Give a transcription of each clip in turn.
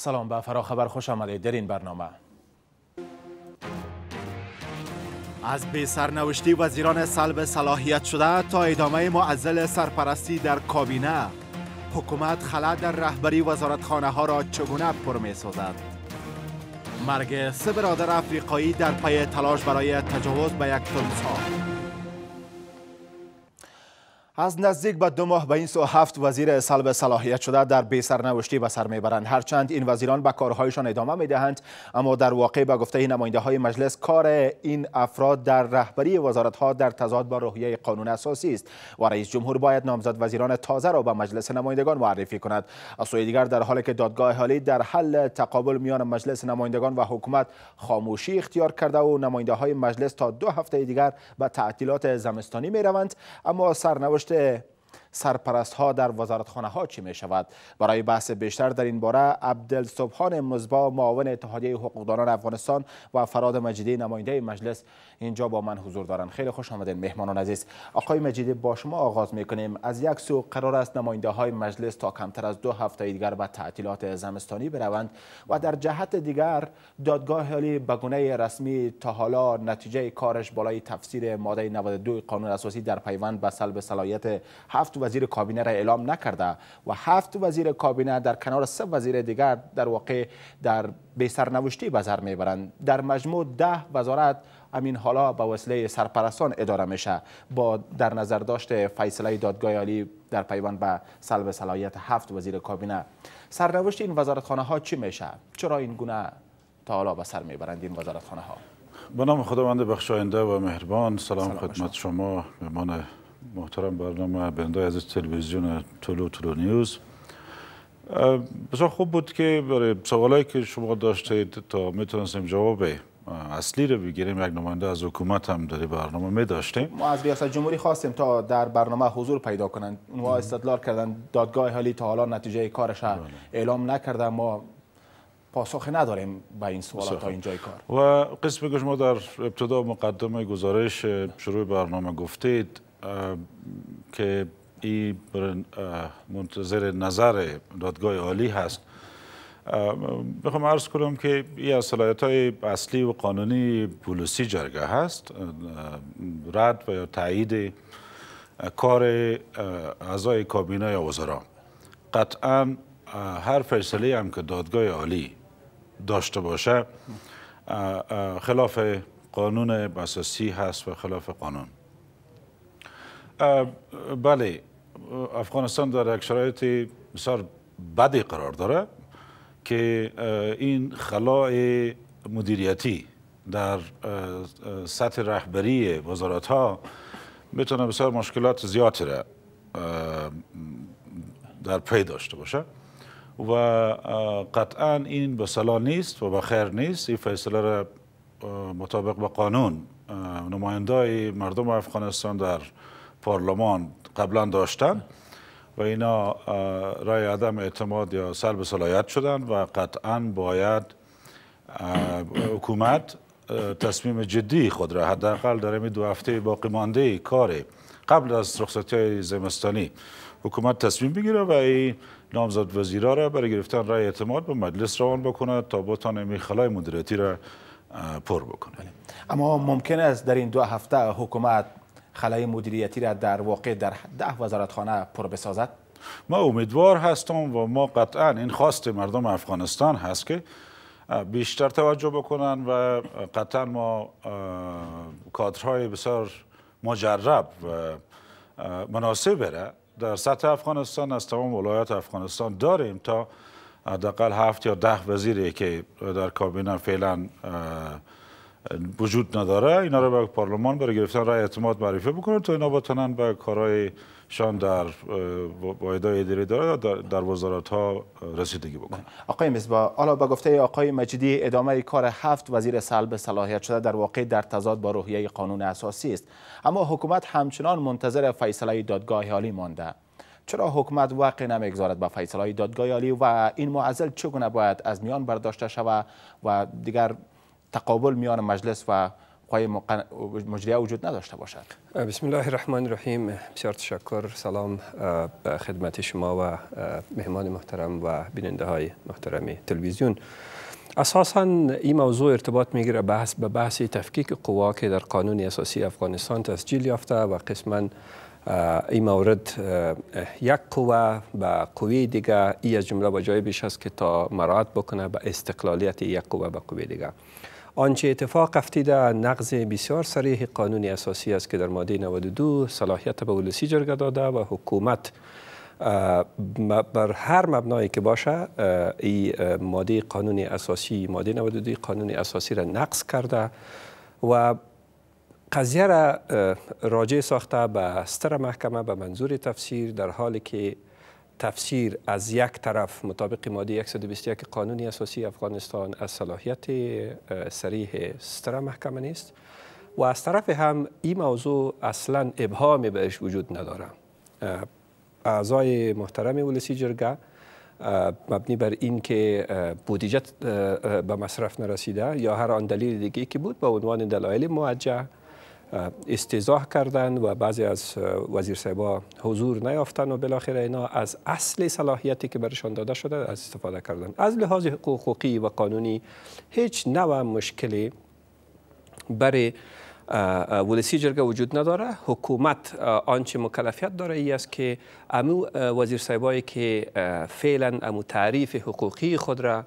سلام به خبر خوش آمدید در این برنامه از بی سرنوشتی وزیران سلب صلاحیت شده تا ادامه معزل سرپرستی در کابینه حکومت خلا در رهبری وزارتخانه ها را چگونه پر می سازد مرگ سه برادر افریقایی در پی تلاش برای تجاوز به یک تنسا از نزدیک به دو ماه به این سو هفت وزیر سلب صلاحیت شده در بی سرنوشتی به سر میبرند هرچند این وزیران به کارهایشان ادامه میدهند اما در واقع به گفته نماینده های مجلس کار این افراد در رهبری وزارت ها در تضاد با روحیه قانون اساسی است و رئیس جمهور باید نامزد وزیران تازه را به مجلس نمایندگان معرفی کند از سوی دیگر در حالی که دادگاه حالی در حل تقابل میان مجلس نمایندگان و حکومت خاموشی اختیار کرده و نماینده های مجلس تا دو هفته دیگر به تعطیلات زمستانی میروند اما سرنوشت to سرپرست ها در وزارتخانه ها چی می شود برای بحث بیشتر در این باره عبدالسبحان مزبا معاون اتحادیه حقوقدانان افغانستان و فراد مجیدی نماینده مجلس اینجا با من حضور دارند خیلی خوش آمدین مهمانان عزیز آقای مجیدی با شما آغاز می کنیم از یک سو قرار است نماینده های مجلس تا کمتر از دو هفته دیگر به تعطیلات زمستانی بروند و در جهت دیگر دادگاه عالی به رسمی تا حالا نتیجه کارش بالای تفسیر ماده 92 قانون اساسی در پیوند به سلب صلاحیت هفت وزیر کابینه را اعلام نکرده و هفت وزیر کابینه در کنار سه وزیر دیگر در واقع در به سرنوشتی بزر میبرند در مجموع ده وزارت امین حالا به وسیله سرپرستان اداره میشه با در نظر داشت فیصله دادگاه عالی در پیوند به سلب صلاحیت هفت وزیر کابینه سرنوشت این وزارتخانه ها چی میشه چرا این گونه تا حالا به سر میبرند این وزارتخانه ها به نام خداوند بخشاینده و مهربان سلام, سلام خدمت شما مهمان محترم برنامه بنده از تلویزیون تلو تلو نیوز بسیار خوب بود که برای سوالایی که شما داشتید تا میتونستیم جواب اصلی رو بگیریم یک نماینده از حکومت هم در برنامه می داشتیم ما از ریاست جمهوری خواستیم تا در برنامه حضور پیدا کنند اونها بله. استدلال کردن دادگاه حالی تا حالا نتیجه کارش بله. اعلام نکرده ما پاسخ نداریم به این سوالات تا اینجای کار و قسمی که شما در ابتدا مقدمه گزارش شروع برنامه گفتید که ای منتظر نظر دادگاه عالی هست بخوام عرض کنم که این از های اصلی و قانونی پولوسی جرگه هست رد و یا تایید کار اعضای کابینه یا وزرا قطعا هر فیصله هم که دادگاه عالی داشته باشه خلاف قانون اساسی هست و خلاف قانون بله افغانستان در یک شرایط بسیار بدی قرار داره که این خلای مدیریتی در سطح رهبری وزارت ها میتونه بسیار مشکلات زیادی را در پی داشته باشه و قطعا این به صلاح نیست و به خیر نیست این فیصله را مطابق به قانون نماینده مردم افغانستان در پارلمان قبلا داشتن و اینا رای عدم اعتماد یا سلب صلاحیت شدن و قطعا باید حکومت تصمیم جدی خود را حداقل در این دو هفته باقی مانده کار قبل از رخصتی های زمستانی حکومت تصمیم بگیره و این نامزد وزیرا را برای گرفتن رای اعتماد به مجلس روان بکنه تا بوتان این خلای مدیریتی را پر بکنه بله. اما ممکن است در این دو هفته حکومت خلای مدیریتی را در واقع در ده وزارتخانه پر بسازد؟ ما امیدوار هستم و ما قطعا این خواست مردم افغانستان هست که بیشتر توجه بکنن و قطعا ما کادرهای بسیار مجرب و مناسب بره در سطح افغانستان از تمام ولایات افغانستان داریم تا حداقل هفت یا ده وزیری که در کابینه فعلا وجود نداره اینا رو به پارلمان برای گرفتن رای اعتماد معرفی بکنه تا اینا بتونن به کارهای شان در وایدای ادری داره در وزارت ها رسیدگی بکنن آقای مصباح حالا به گفته آقای مجیدی ادامه کار هفت وزیر سلب صلاحیت شده در واقع در تضاد با روحیه قانون اساسی است اما حکومت همچنان منتظر فیصله دادگاه حالی مانده چرا حکومت واقع نمیگذارد به فیصله دادگاه عالی و این معضل چگونه باید از میان برداشته شود و دیگر تقابل میان مجلس و قوای مجریه وجود نداشته باشد بسم الله الرحمن الرحیم بسیار تشکر سلام به خدمت شما و مهمان محترم و بیننده های محترم تلویزیون اساسا این موضوع ارتباط میگیره بحث به بحث تفکیک قوا که در قانون اساسی افغانستان تسجیل یافته و قسما این مورد یک قوه به قوی دیگه این از جمله با جای بیش است که تا مراد بکنه به استقلالیت یک قوه به قوی دیگه آنچه اتفاق افتیده نقض بسیار صریح قانون اساسی است که در ماده 92 صلاحیت به ولسی جرگه داده و حکومت بر هر مبنایی که باشه این ماده قانون اساسی ماده 92 قانون اساسی را نقض کرده و قضیه را راجع ساخته به ستر محکمه به منظور تفسیر در حالی که تفسیر از یک طرف مطابق ماده 121 قانون اساسی افغانستان از صلاحیت سریح ستر محکمه نیست و از طرف هم این موضوع اصلا ابهامی بهش وجود نداره اعضای محترم ولسی جرگه مبنی بر این که بودجه به مصرف نرسیده یا هر آن دلیل دیگه که بود با عنوان دلایل موجه استیزاه کردند و بعضی از وزیر سیبا حضور نیافتند و بالاخره اینا از اصل صلاحیتی که برشان داده شده از استفاده کردند از لحاظ حقوقی و قانونی هیچ نوع مشکلی برای ولسی جرگه وجود نداره حکومت آنچه مکلفیت داره ای است که امو وزیر سیبایی که فعلا امو تعریف حقوقی خود را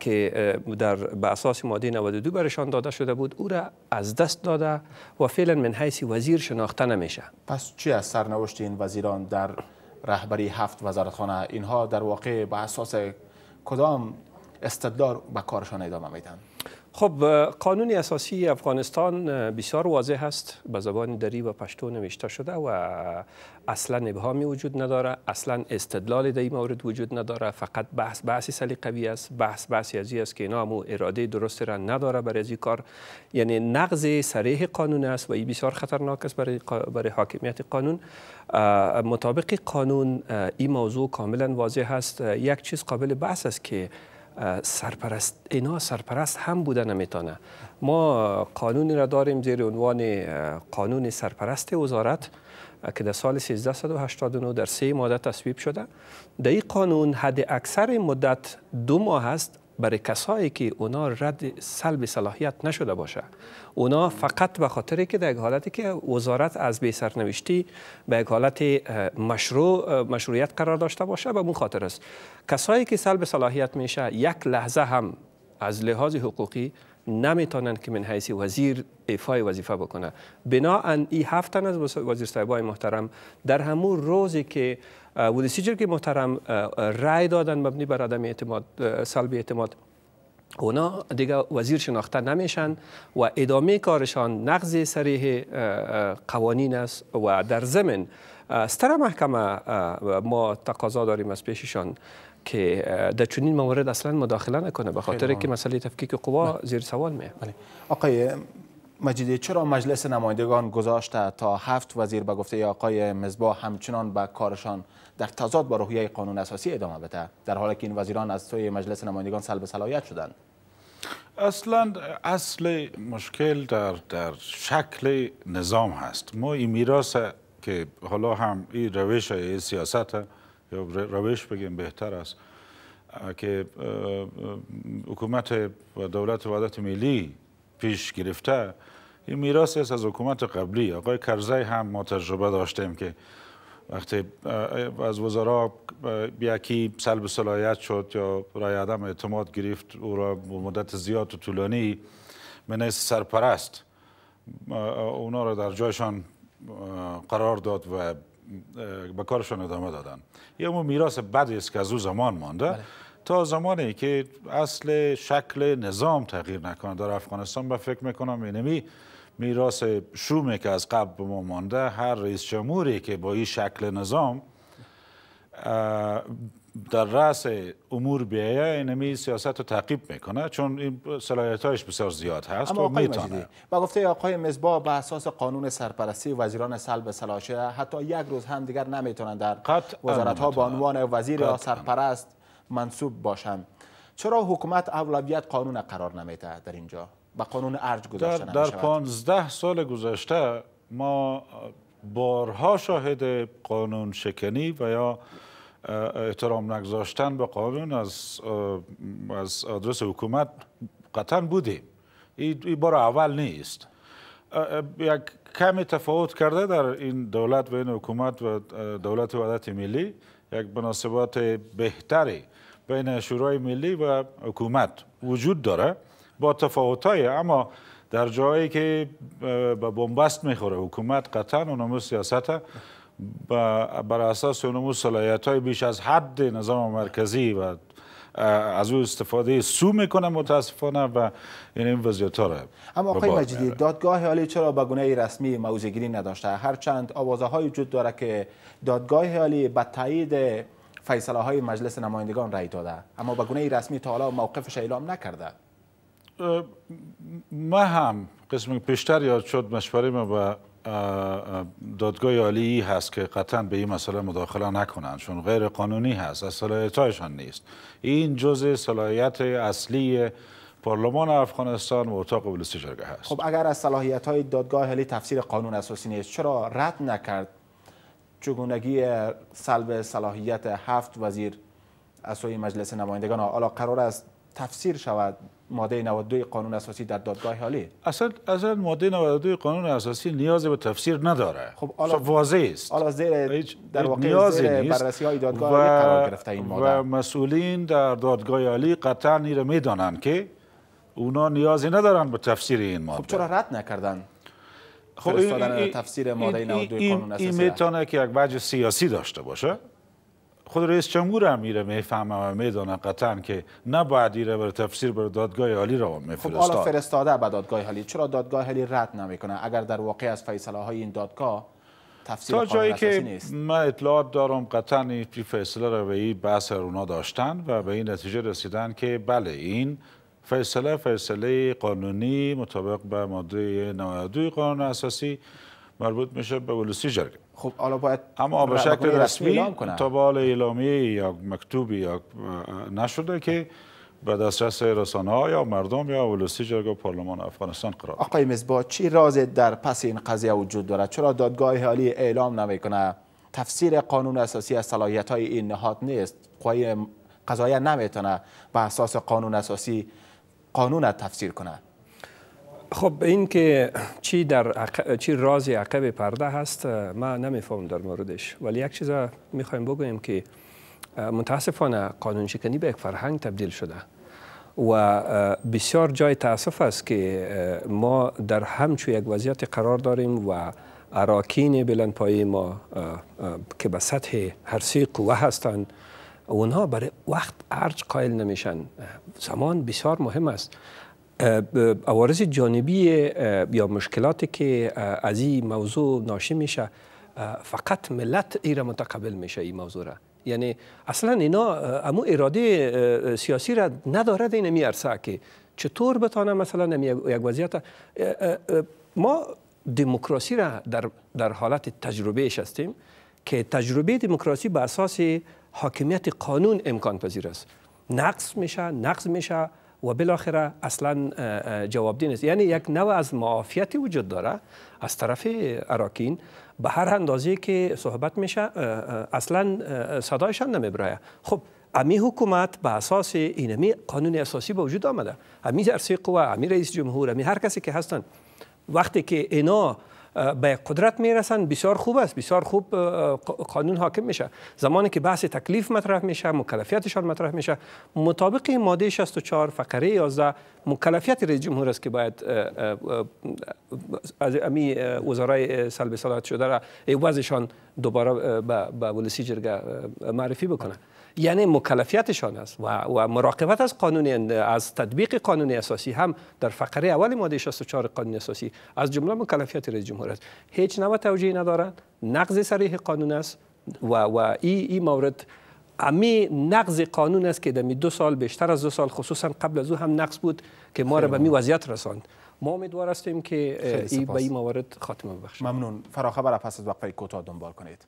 که در به اساس ماده 92 برشان داده شده بود او را از دست داده و فعلا من حیث وزیر شناخته نمیشه پس چی از سرنوشت این وزیران در رهبری هفت وزارتخانه اینها در واقع به اساس کدام استدلال به کارشان ادامه میدن خب قانون اساسی افغانستان بسیار واضح است به زبان دری و پشتو نوشته شده و اصلا ابهامی وجود نداره اصلا استدلال در این مورد وجود نداره فقط بحث بحث سلیقوی است بحث بحثی از است که اینا هم اراده درست را نداره برای از کار یعنی نقض صریح قانون است و این بسیار خطرناک است برای برای حاکمیت قانون مطابق قانون این موضوع کاملا واضح است یک چیز قابل بحث است که سرپرست اینا سرپرست هم بوده نمیتونه ما قانونی را داریم زیر عنوان قانون سرپرست وزارت که در سال 1389 در سه ماده تصویب شده در این قانون حد اکثر مدت دو ماه است برای کسایی که اونا رد سلب صلاحیت نشده باشه اونا فقط به خاطری که در یک حالتی که وزارت از بی سرنوشتی به یک حالت مشروع مشروعیت قرار داشته باشه به اون خاطر است کسایی که سلب صلاحیت میشه یک لحظه هم از لحاظ حقوقی نمیتونن که من حیث وزیر ایفای وظیفه بکنه بنا ان ای هفتن از وزیر صاحبای محترم در همون روزی که ولسیجر که محترم رای دادن مبنی بر عدم اعتماد سلب اعتماد اونا دیگه وزیر شناخته نمیشن و ادامه کارشان نقض سریح قوانین است و در زمین ستر محکمه ما تقاضا داریم از پیششان که در چنین موارد اصلا مداخله نکنه به خاطر که مسئله تفکیک قوا زیر سوال میه بله. آقای مجیدی چرا مجلس نمایندگان گذاشته تا هفت وزیر به گفته آقای مزبا همچنان به کارشان در تضاد با روحیه قانون اساسی ادامه بده در حالی که این وزیران از سوی مجلس نمایندگان سلب صلاحیت شدند اصلا اصل مشکل در, در شکل نظام هست ما این میراث که حالا هم این روش ای سیاست یا روش بگیم بهتر است که حکومت و دولت وحدت ملی پیش گرفته این میراث است از حکومت قبلی آقای کرزی هم ما تجربه داشتیم که وقتی از وزرا یکی سلب صلاحیت شد یا رای عدم اعتماد گرفت او را به مدت زیاد و طولانی منیس سرپرست اونا را در جایشان قرار داد و به کارشان ادامه دادن یه اون میراث بدی است که از او زمان مانده بله. تا زمانی که اصل شکل نظام تغییر نکنه در افغانستان و فکر میکنم اینمی میراث شومی که از قبل به ما مانده هر رئیس جمهوری که با این شکل نظام در رأس امور بیایه اینمی سیاست رو تعقیب میکنه چون این هایش بسیار زیاد هست و میتونه با گفته آقای مزبا به اساس قانون سرپرستی وزیران سلب سلاشه حتی یک روز هم دیگر نمیتونن در وزارت ها به عنوان وزیر یا سرپرست منصوب باشند چرا حکومت اولویت قانون قرار نمیده در اینجا و قانون ارج گذاشته در, در پانزده سال گذشته ما بارها شاهد قانون شکنی و یا احترام نگذاشتن به قانون از از آدرس حکومت قطعا بودیم این بار اول نیست یک کمی تفاوت کرده در این دولت و این حکومت و دولت وحدت ملی یک مناسبات بهتری بین شورای ملی و حکومت وجود داره با تفاوتای اما در جایی که به بنبست میخوره حکومت قطعا اونمو سیاست بر اساس اونمو صلاحیت های بیش از حد نظام مرکزی و از او استفاده سو میکنه متاسفانه و این این وضعیت را اما آقای مجیدی دادگاه حالی چرا به گونه رسمی گیری نداشته هرچند آوازه های وجود داره که دادگاه حالی به تایید فیصله های مجلس نمایندگان رای داده اما به گونه رسمی تا حالا موقفش اعلام نکرده ما هم قسم پیشتر یاد شد مشوره ما با دادگاه عالی هست که قطعا به این مسئله مداخله نکنند چون غیر قانونی هست از صلاحیتهایشان نیست این جزء صلاحیت اصلی پارلمان افغانستان و اتاق جرگه هست خب اگر از صلاحیت های دادگاه عالی تفسیر قانون اساسی نیست چرا رد نکرد چگونگی سلب صلاحیت هفت وزیر از سوی مجلس نمایندگان حالا قرار است تفسیر شود ماده 92 قانون اساسی در دادگاه حالی اصلا اصلا ماده 92 قانون اساسی نیاز به تفسیر نداره خب حالا خب، واضح است حالا زیر در واقع نیاز زیر بررسی های دادگاه و قرار گرفته این ماده و مسئولین در دادگاه عالی قطعا نیره میدانند که اونا نیازی ندارن به تفسیر این خب، ماده خب چرا رد نکردن خب این, تفسیر ماده این میتونه که یک وجه سیاسی داشته باشه خود رئیس جمهور هم میره میفهمه و میدونه قطعا که نباید ایره بر تفسیر بر دادگاه عالی رو میفرستاد خب حالا فرستاده به دادگاه عالی چرا دادگاه عالی رد نمیکنه اگر در واقع از فیصله های این دادگاه تفسیر تا جایی که نیست. من اطلاعات دارم قطعا این فیصله رو به این بحث رونا داشتن و به این نتیجه رسیدن که بله این فیصله فیصله قانونی مطابق به ماده 92 قانون اساسی مربوط میشه به ولسی جرگ. خب حالا باید اما به شکل رسمی تا به حال یا مکتوبی یا نشده که به دسترس رسانه ها یا مردم یا ولسی و پارلمان افغانستان قرار آقای مزبا چی راز در پس این قضیه وجود دارد چرا دادگاه حالی اعلام نمیکنه تفسیر قانون اساسی از صلاحیت های این نهاد نیست قوی قضایه نمیتونه به اساس قانون اساسی قانون تفسیر کنه خب این که چی, در عقب، چی راز عقب پرده هست ما نمیفهم در موردش ولی یک چیز میخوایم بگویم که متاسفانه قانون شکنی به یک فرهنگ تبدیل شده و بسیار جای تاسف است که ما در همچو یک وضعیت قرار داریم و بلند بلندپایی ما که به سطح هر سوی قوه هستند اونها برای وقت ارج قائل نمیشن زمان بسیار مهم است عوارض جانبی یا مشکلاتی که از این موضوع ناشی میشه فقط ملت ایره متقبل میشه این موضوع را یعنی اصلا اینا امو اراده سیاسی را ندارد این میارسه که چطور بتانه مثلا یک وضعیت ما دموکراسی را در, در حالت تجربهش هستیم که تجربه دموکراسی به اساس حاکمیت قانون امکان پذیر است نقص میشه نقص میشه و بالاخره اصلا جوابدی نیست یعنی یک نوع از معافیتی وجود داره از طرف اراکین به هر اندازه که صحبت میشه اصلا صدایشان نمیبره خب امی حکومت به اساس اینمی قانون اساسی به وجود آمده امی ارسی قوه، امی رئیس جمهور امی هر کسی که هستن وقتی که اینا به قدرت میرسن بسیار خوب است بسیار خوب قانون حاکم میشه زمانی که بحث تکلیف مطرح میشه مکلفیتشان مطرح میشه مطابق ماده 64 فقره 11 مکلفیت رئیس جمهور است که باید از امی وزرای سلب صلاحیت شده را وضعشان دوباره به ولسی جرگه معرفی بکنه یعنی مکلفیتشان است و, و مراقبت از قانون از تطبیق قانون اساسی هم در فقره اول ماده 64 قانون اساسی از جمله مکلفیت رئیس جمهور است هیچ نوع توجیه ندارد نقض صریح قانون است و, و این ای مورد امی نقض قانون است که در دو سال بیشتر از دو سال خصوصا قبل از او هم نقض بود که ما را به می وضعیت رساند ما امیدوار هستیم که این به این موارد خاتمه ببخشیم ممنون فراخبر پس از وقفه کوتاه دنبال کنید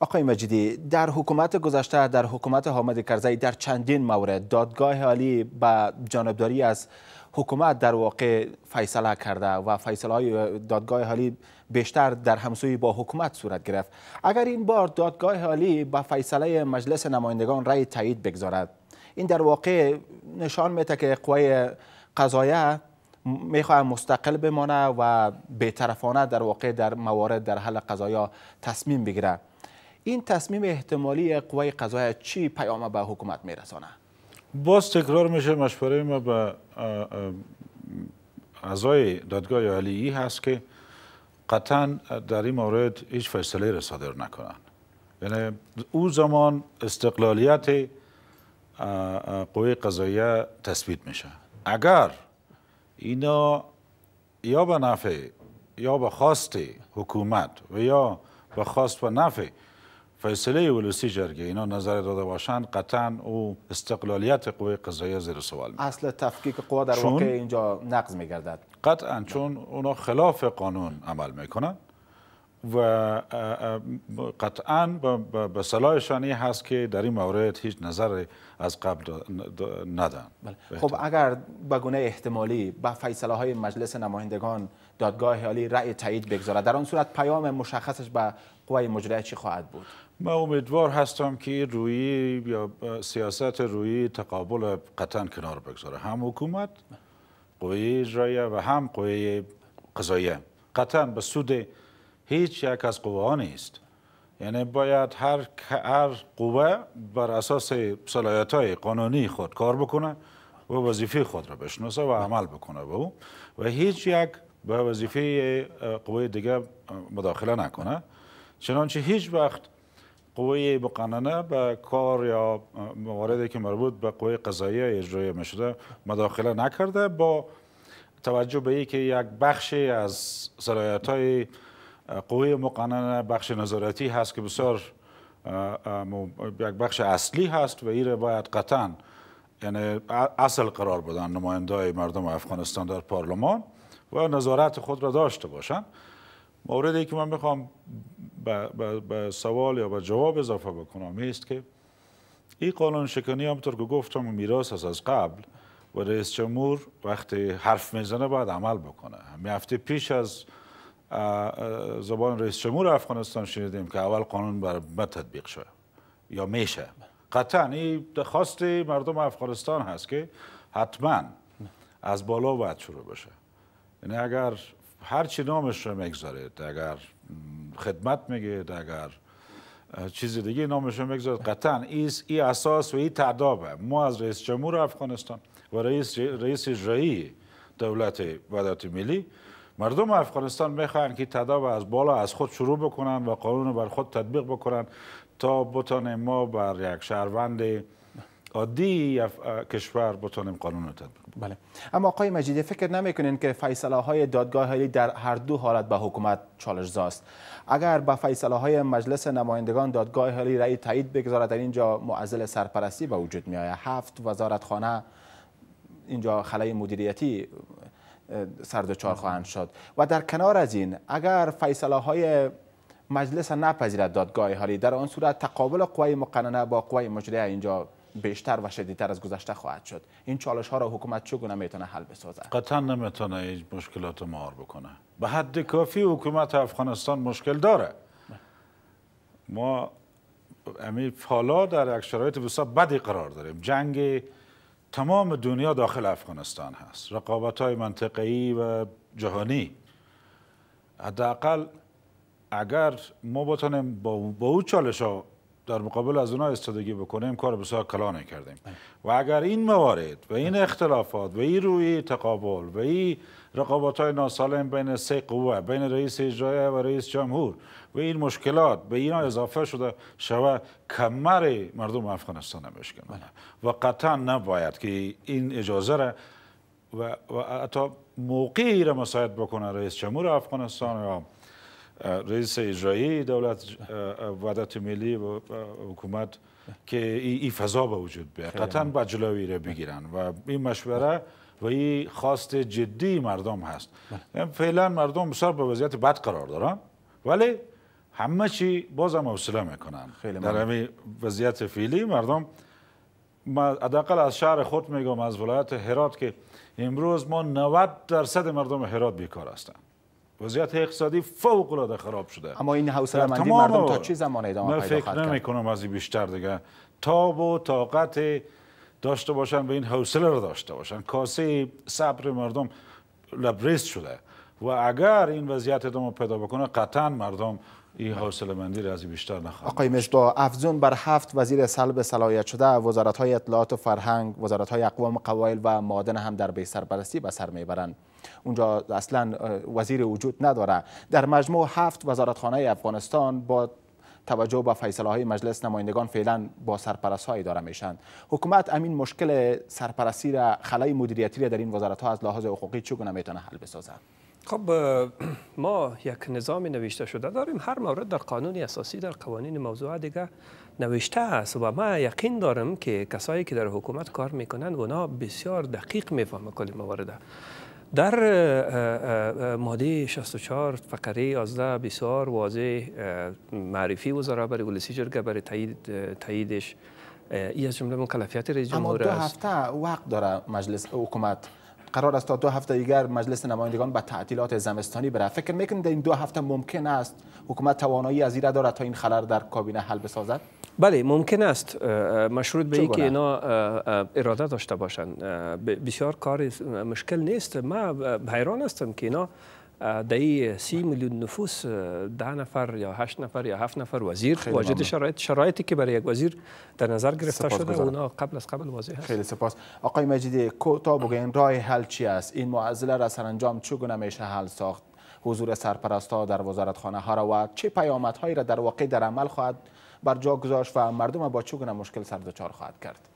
آقای مجیدی در حکومت گذشته در حکومت حامد کرزی در چندین مورد دادگاه حالی به جانبداری از حکومت در واقع فیصله کرده و فیصله های دادگاه حالی بیشتر در همسوی با حکومت صورت گرفت اگر این بار دادگاه حالی با فیصله مجلس نمایندگان رأی تایید بگذارد این در واقع نشان میده که قوای قضایه میخواهد مستقل بمانه و بیطرفانه در واقع در موارد در حل قضایا تصمیم بگیرد. این تصمیم احتمالی قوای قضایه چی پیام به حکومت میرسانه باز تکرار میشه مشوره ما به اعضای دادگاه ای هست که قطعا در این مورد هیچ فیصله را صادر نکنند یعنی او زمان استقلالیت قوی قضایی تثبیت میشه اگر اینا یا به نفع یا به خواست حکومت و یا به خواست و نفع فیصله ولسی جرگه اینا نظر داده باشند قطعا او استقلالیت قوی قضایی زیر سوال می اصل تفکیک قوا در واقع اینجا نقض میگردد قطعا چون اونا خلاف قانون عمل میکنن و قطعا به صلاحشان هست که در این مورد هیچ نظر از قبل ندن بله. خب اگر به گونه احتمالی به فیصله های مجلس نمایندگان دادگاه حالی رأی تایید بگذارد در آن صورت پیام مشخصش به قوی مجریه چی خواهد بود من امیدوار هستم که روی یا سیاست روی تقابل قطعا کنار بگذاره هم حکومت قوی اجرایه و هم قوی قضاییه قطعا به سود هیچ یک از قوه نیست یعنی باید هر هر قوه بر اساس صلاحیت های قانونی خود کار بکنه و وظیفه خود را بشناسه و عمل بکنه به او و هیچ یک به وظیفه قوه دیگه مداخله نکنه چنانچه هیچ وقت قوه مقننه به کار یا مواردی که مربوط به قوه قضایی اجرایی مشده مداخله نکرده با توجه به که یک بخشی از سرایت های قوه مقننه بخش نظارتی هست که بسیار یک بخش اصلی هست و ایره باید قطعا یعنی اصل قرار بدن نماینده مردم افغانستان در پارلمان و نظارت خود را داشته باشند موردی که من میخوام به سوال یا به جواب اضافه بکنم است که این قانون شکنی همطور که گفتم میراث است از قبل و رئیس جمهور وقتی حرف میزنه باید عمل بکنه همین هفته پیش از زبان رئیس جمهور افغانستان شنیدیم که اول قانون بر تطبیق شد یا میشه قطعا این درخواست مردم افغانستان هست که حتما از بالا باید شروع بشه یعنی اگر هر چی نامش رو مگذارید اگر خدمت میگه، اگر چیز دیگه نامش رو مگذارید قطعا ای اساس و این تعدابه ما از رئیس جمهور افغانستان و رئیس رئیس اجرایی دولت وحدت ملی مردم افغانستان میخواهند که تداب از بالا از خود شروع بکنن و قانون بر خود تطبیق بکنن تا بتانه ما بر یک شهروند عادی کشور بتونیم قانون رو تطبیق بله اما آقای مجیدی فکر نمیکنین که فیصله های دادگاه هایی در هر دو حالت به حکومت چالش زاست اگر به فیصله های مجلس نمایندگان دادگاه هایی رأی تایید بگذارد در اینجا معزل سرپرستی به وجود می آید هفت خانه اینجا خلای مدیریتی و چار خواهند شد و در کنار از این اگر فیصله های مجلس نپذیرد دادگاه حالی در آن صورت تقابل قوای مقننه با قوای مجریه اینجا بیشتر و شدیدتر از گذشته خواهد شد این چالش ها را حکومت چگونه میتونه حل بسازه؟ قطعا نمیتونه هیچ مشکلات مار بکنه به حد کافی حکومت افغانستان مشکل داره ما امی فالا در یک شرایط بسیار بدی قرار داریم جنگ تمام دنیا داخل افغانستان هست رقابت های منطقی و جهانی حداقل اگر ما بتونیم با, با او چالش ها در مقابل از اونا استادگی بکنیم کار بسیار کلانه کردیم و اگر این موارد و این اختلافات و این روی تقابل و این رقابت های ناسالم بین سه قوه بین رئیس اجرایه و رئیس جمهور و این مشکلات به اینا اضافه شده شوه کمر مردم افغانستان بشکنه بله. و قطعا نباید که این اجازه را و, حتی موقعی را مساعد بکنه رئیس جمهور افغانستان یا رئیس اجرایی دولت وحدت ملی و حکومت که این فضا به وجود بیاد قطعا با را بگیرن و این مشوره و این خواست جدی مردم هست بله. یعنی فعلا مردم بسیار به وضعیت بد قرار دارن ولی همه چی باز هم حوصله میکنن در همین وضعیت فعلی مردم حداقل از شهر خود میگم از ولایت هرات که امروز ما 90 درصد مردم هرات بیکار هستند وضعیت اقتصادی فوق العاده خراب شده اما این حوصله مندی مردم تا چه زمان ادامه فکر نمی کنم از این بیشتر دیگه تاب و طاقت داشته باشن به این حوصله را داشته باشن کاسه صبر مردم لبریز شده و اگر این وضعیت ادامه پیدا بکنه قطعا مردم ای حوصله مندی را بیشتر نخواهد آقای مجدا افزون بر هفت وزیر سلب صلاحیت شده وزارت های اطلاعات و فرهنگ وزارت های اقوام قوایل و معادن هم در بی سربرستی به سر میبرند اونجا اصلا وزیر وجود نداره در مجموع هفت وزارتخانه افغانستان با توجه به فیصله های مجلس نمایندگان فعلا با سرپرست های اداره میشن حکومت امین مشکل سرپرستی را خلای مدیریتی در این وزارت ها از لحاظ حقوقی چگونه میتونه حل بسازه خب ما یک نظام نوشته شده داریم هر مورد در قانون اساسی در قوانین موضوع دیگه نوشته است و ما یقین دارم که کسایی که در حکومت کار میکنن اونا بسیار دقیق میفهمه کل موارد در ماده 64 فقره 11 بسیار واضح معرفی وزرا برای ولسی جرگه برای تایید تاییدش ای از جمله مکلفیت رئیس جمهور اما دو هفته وقت داره مجلس حکومت قرار است تا دو هفته دیگر مجلس نمایندگان به تعطیلات زمستانی بره فکر میکنید این دو هفته ممکن است حکومت توانایی از دارد تا این خلل در کابینه حل بسازد بله ممکن است مشروط به اینکه اینا اراده داشته باشند بسیار کار مشکل نیست من حیران هستم که اینا دهی سی میلیون نفوس ده نفر یا هشت نفر یا هفت نفر وزیر واجد شرایط شرایطی که برای یک وزیر در نظر گرفته شده گذارم. اونا قبل از قبل واضح هست خیلی سپاس آقای مجیدی کوتا بگین رای حل چی است این معضله را سرانجام چگونه میشه حل ساخت حضور سرپرستا در وزارتخانه ها را و چه هایی را در واقع در عمل خواهد بر جا گذاشت و مردم با چگونه مشکل سر دچار خواهد کرد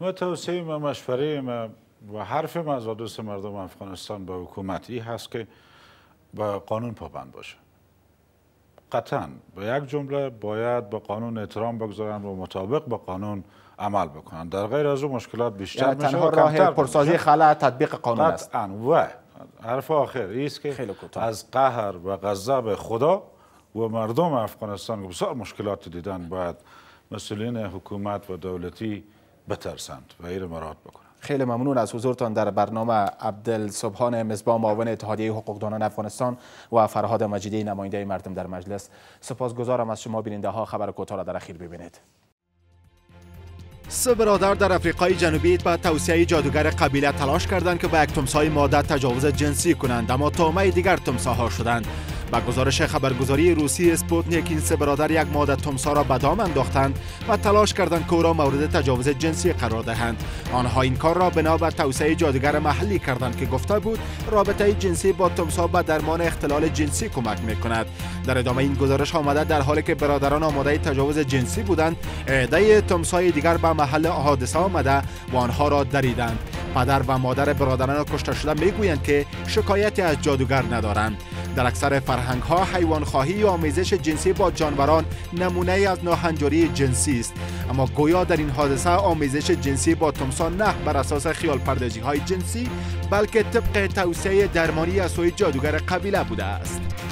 ما توصیه مشوره و حرف ما از دوست مردم افغانستان به حکومتی هست که به قانون پابند باشه قطعا به یک جمله باید به قانون احترام بگذارن و مطابق به قانون عمل بکنن در غیر از او مشکلات بیشتر یعنی میشه تنها راه پرسازی خلا تطبیق قانون است و حرف آخر است که از قهر و غضب خدا و مردم افغانستان که بسیار مشکلات دیدن باید مسئولین حکومت و دولتی بترسند و ایر مراد بکنند خیلی ممنون از حضورتان در برنامه عبدالسبحان مزبا معاون اتحادیه حقوقدانان افغانستان و فرهاد مجیدی نماینده مردم در مجلس سپاسگزارم از شما بیننده ها خبر کوتاه را در اخیر ببینید سه برادر در افریقای جنوبی با توصیه جادوگر قبیله تلاش کردند که به یک تمسای ماده تجاوز جنسی کنند اما تومه دیگر تمساها شدند با گزارش خبرگزاری روسی اسپوتنیک این سه برادر یک ماده تومسا را به دام انداختند و تلاش کردند که او را مورد تجاوز جنسی قرار دهند آنها این کار را بنا بر توسعه جادوگر محلی کردند که گفته بود رابطه جنسی با تومسا به درمان اختلال جنسی کمک می کند در ادامه این گزارش آمده در حالی که برادران آماده تجاوز جنسی بودند عده تمسای دیگر به محل حادثه آمده و آنها را دریدند پدر و مادر برادران کشته شده میگویند که شکایتی از جادوگر ندارند در اکثر فرهنگ ها حیوان خواهی و آمیزش جنسی با جانوران نمونه از ناهنجاری جنسی است اما گویا در این حادثه آمیزش جنسی با تمسان نه بر اساس خیال پردازی های جنسی بلکه طبق توصیه درمانی از سوی جادوگر قبیله بوده است